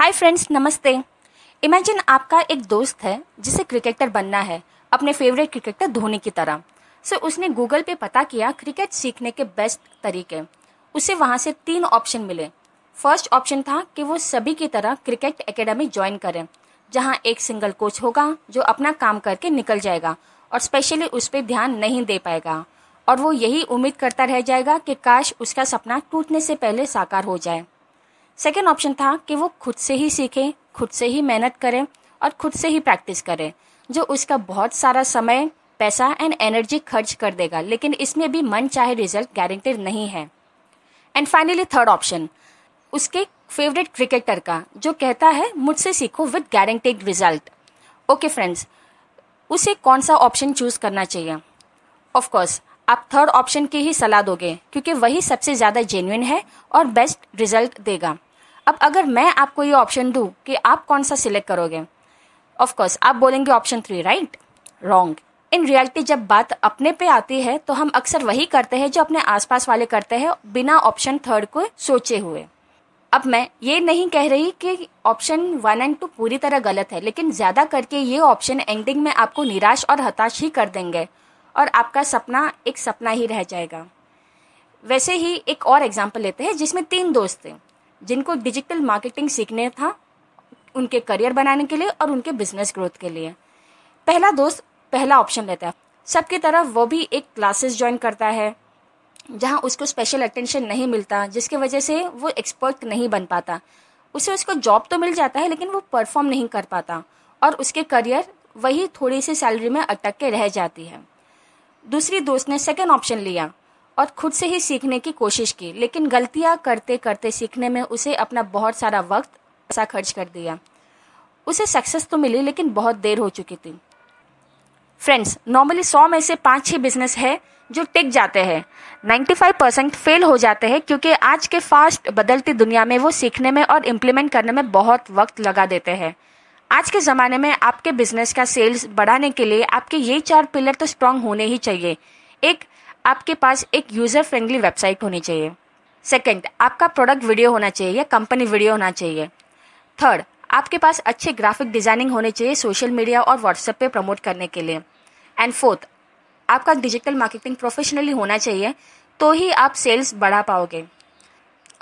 hi friends नमस्ते imagine आपका एक दोस्त है जिसे क्रिकेटर बनना है अपने फेवरेट क्रिकेटर धोनी की तरह सो so, उसने गूगल पे पता किया क्रिकेट सीखने के बेस्ट तरीके उसे वहाँ से तीन ऑप्शन मिले फर्स्ट ऑप्शन था कि वो सभी की तरह क्रिकेट एकेडमी ज्वाइन करें जहाँ एक सिंगल कोच होगा जो अपना काम करके निकल जाएगा और स्पेशली उस पर ध्यान नहीं दे पाएगा और वो यही उम्मीद करता रह जाएगा कि काश उसका सपना टूटने से पहले साकार हो जाए सेकेंड ऑप्शन था कि वो खुद से ही सीखें खुद से ही मेहनत करें और खुद से ही प्रैक्टिस करें जो उसका बहुत सारा समय पैसा एंड एनर्जी खर्च कर देगा लेकिन इसमें भी मन चाहे रिजल्ट गारंटेड नहीं है एंड फाइनली थर्ड ऑप्शन उसके फेवरेट क्रिकेटर का जो कहता है मुझसे सीखो with guaranteed result okay friends उसे कौन सा ऑप्शन चूज करना चाहिए ऑफकोर्स आप थर्ड ऑप्शन की ही सलाह दोगे क्योंकि वही सबसे ज़्यादा जेन्यून है और बेस्ट रिजल्ट देगा अब अगर मैं आपको ये ऑप्शन दूँ कि आप कौन सा सिलेक्ट करोगे ऑफकोर्स आप बोलेंगे option three right wrong in reality जब बात अपने पे आती है तो हम अक्सर वही करते हैं जो अपने आसपास वाले करते हैं बिना ऑप्शन थर्ड को सोचे हुए अब मैं ये नहीं कह रही कि ऑप्शन वन एंड टू पूरी तरह गलत है लेकिन ज़्यादा करके ये ऑप्शन एंडिंग में आपको निराश और हताश ही कर देंगे और आपका सपना एक सपना ही रह जाएगा वैसे ही एक और एग्जाम्पल लेते हैं जिसमें तीन दोस्त थे जिनको डिजिटल मार्केटिंग सीखने था उनके करियर बनाने के लिए और उनके बिजनेस ग्रोथ के लिए पहला दोस्त पहला ऑप्शन लेता है सबकी तरफ वो भी एक क्लासेस ज्वाइन करता है जहाँ उसको स्पेशल अटेंशन नहीं मिलता जिसके वजह से वो एक्सपर्ट नहीं बन पाता उसे उसको जॉब तो मिल जाता है लेकिन वो परफॉर्म नहीं कर पाता और उसके करियर वही थोड़ी सी सैलरी में अटक के रह जाती है दूसरी दोस्त ने सेकेंड ऑप्शन लिया और खुद से ही सीखने की कोशिश की लेकिन गलतियाँ करते करते सीखने में उसे अपना बहुत सारा वक्त पैसा खर्च कर दिया उसे सक्सेस तो मिली लेकिन बहुत देर हो चुकी थी फ्रेंड्स नॉर्मली सौ में से पाँच छः बिजनेस है जो टिक जाते हैं नाइन्टी फाइव परसेंट फेल हो जाते हैं क्योंकि आज के फास्ट बदलती दुनिया में वो सीखने में और इम्प्लीमेंट करने में बहुत वक्त लगा देते हैं आज के ज़माने में आपके बिजनेस का सेल्स बढ़ाने के लिए आपके ये चार पिलर तो स्ट्रांग होने ही चाहिए एक आपके पास एक यूज़र फ्रेंडली वेबसाइट होनी चाहिए सेकंड आपका प्रोडक्ट वीडियो होना चाहिए या कंपनी वीडियो होना चाहिए थर्ड आपके पास अच्छे ग्राफिक डिज़ाइनिंग होने चाहिए सोशल मीडिया और व्हाट्सएप पे प्रमोट करने के लिए एंड फोर्थ आपका डिजिटल मार्केटिंग प्रोफेशनली होना चाहिए तो ही आप सेल्स बढ़ा पाओगे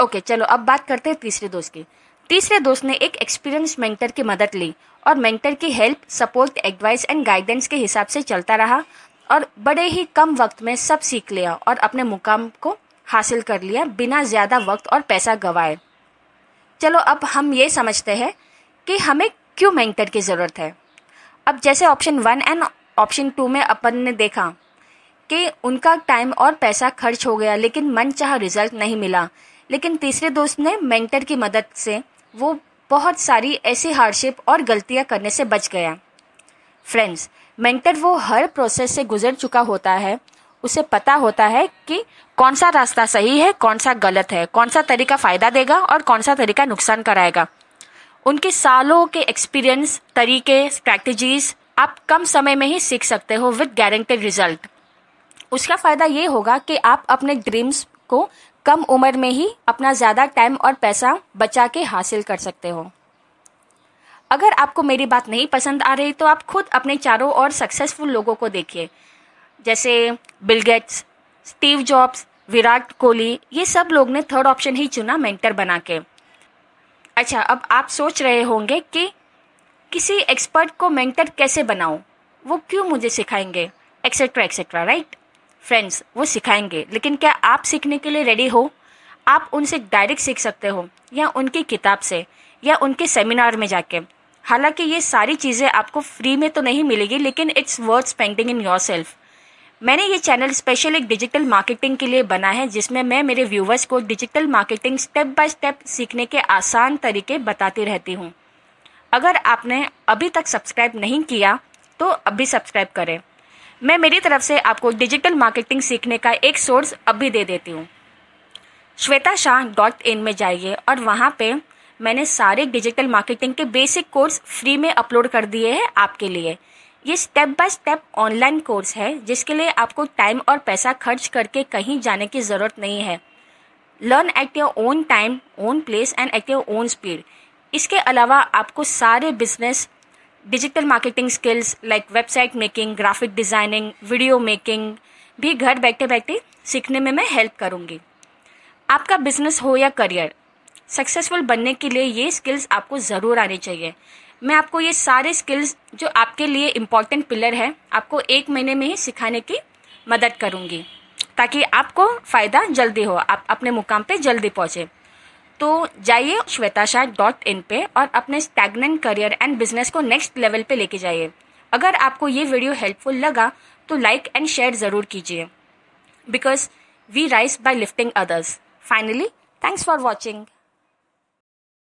ओके चलो अब बात करते हैं तीसरे दोस्त की तीसरे दोस्त ने एक एक्सपीरियंस मेंटर की मदद ली और मेंटर की help support advice and guidance के हिसाब से चलता रहा और बड़े ही कम वक्त में सब सीख लिया और अपने मुकाम को हासिल कर लिया बिना ज़्यादा वक्त और पैसा गवाए चलो अब हम ये समझते हैं कि हमें क्यों मेंटर की ज़रूरत है अब जैसे option one and option two में अपन ने देखा कि उनका टाइम और पैसा खर्च हो गया लेकिन मन चाह रिजल्ट नहीं मिला लेकिन तीसरे दोस्त ने मेंटर की मदद से वो बहुत सारी ऐसी हार्डशिप और गलतियाँ करने से बच गया फ्रेंड्स मेंटर वो हर प्रोसेस से गुजर चुका होता है उसे पता होता है कि कौन सा रास्ता सही है कौन सा गलत है कौन सा तरीका फ़ायदा देगा और कौन सा तरीका नुकसान कराएगा उनके सालों के एक्सपीरियंस तरीके स्ट्रैटेजीज आप कम समय में ही सीख सकते हो विद गारंटेड रिजल्ट उसका फ़ायदा ये होगा कि आप अपने ड्रीम्स को कम उम्र में ही अपना ज़्यादा टाइम और पैसा बचा के हासिल कर सकते हो अगर आपको मेरी बात नहीं पसंद आ रही तो आप खुद अपने चारों ओर सक्सेसफुल लोगों को देखिए जैसे Bill Gates Steve Jobs Virat Kohli ये सब लोग ने थर्ड ऑप्शन ही चुना मेंटर बना के अच्छा अब आप सोच रहे होंगे कि किसी एक्सपर्ट को मेंटर कैसे बनाऊं वो क्यों मुझे सिखाएंगे एक्सेट्रा एक्सेट्रा राइट फ्रेंड्स वो सिखाएंगे लेकिन क्या आप सीखने के लिए रेडी हो आप उनसे डायरेक्ट सीख सकते हो या उनकी किताब से या उनके सेमिनार में जाके हालांकि ये सारी चीज़ें आपको फ्री में तो नहीं मिलेगी लेकिन it's worth spending in yourself मैंने ये चैनल स्पेशल एक डिजिटल मार्केटिंग के लिए बना है जिसमें मैं मेरे व्यूवर्स को digital marketing step by step सीखने के आसान तरीके बताती रहती हूँ अगर आपने अभी तक सब्सक्राइब नहीं किया तो अभी सब्सक्राइब करें मैं मेरी तरफ से आपको डिजिटल मार्केटिंग सीखने का एक सोर्स अभी दे देती हूँ श्वेता शाह डॉट इन में जाइए और वहाँ पे मैंने सारे डिजिटल मार्केटिंग के बेसिक कोर्स फ्री में अपलोड कर दिए हैं आपके लिए ये step by step online course है जिसके लिए आपको टाइम और पैसा खर्च करके कहीं जाने की ज़रूरत नहीं है learn at your own time own place and at your own speed इसके अलावा आपको सारे business digital marketing skills like website making graphic designing video making भी घर बैठे बैठे सीखने में मैं हेल्प करूँगी आपका बिजनेस हो या करियर सक्सेसफुल बनने के लिए ये स्किल्स आपको ज़रूर आने चाहिए मैं आपको ये सारे स्किल्स जो आपके लिए इम्पॉर्टेंट पिलर है आपको एक महीने में ही सिखाने की मदद करूँगी ताकि आपको फ़ायदा जल्दी हो आप अपने मुकाम पे जल्दी पहुँचे तो जाइए श्वेता शाह डॉट इन पर और अपने स्टैगनेंट करियर एंड बिजनेस को नेक्स्ट लेवल पे लेके जाइए अगर आपको ये वीडियो हेल्पफुल लगा तो लाइक एंड शेयर ज़रूर कीजिए because we rise by lifting others finally thanks for watching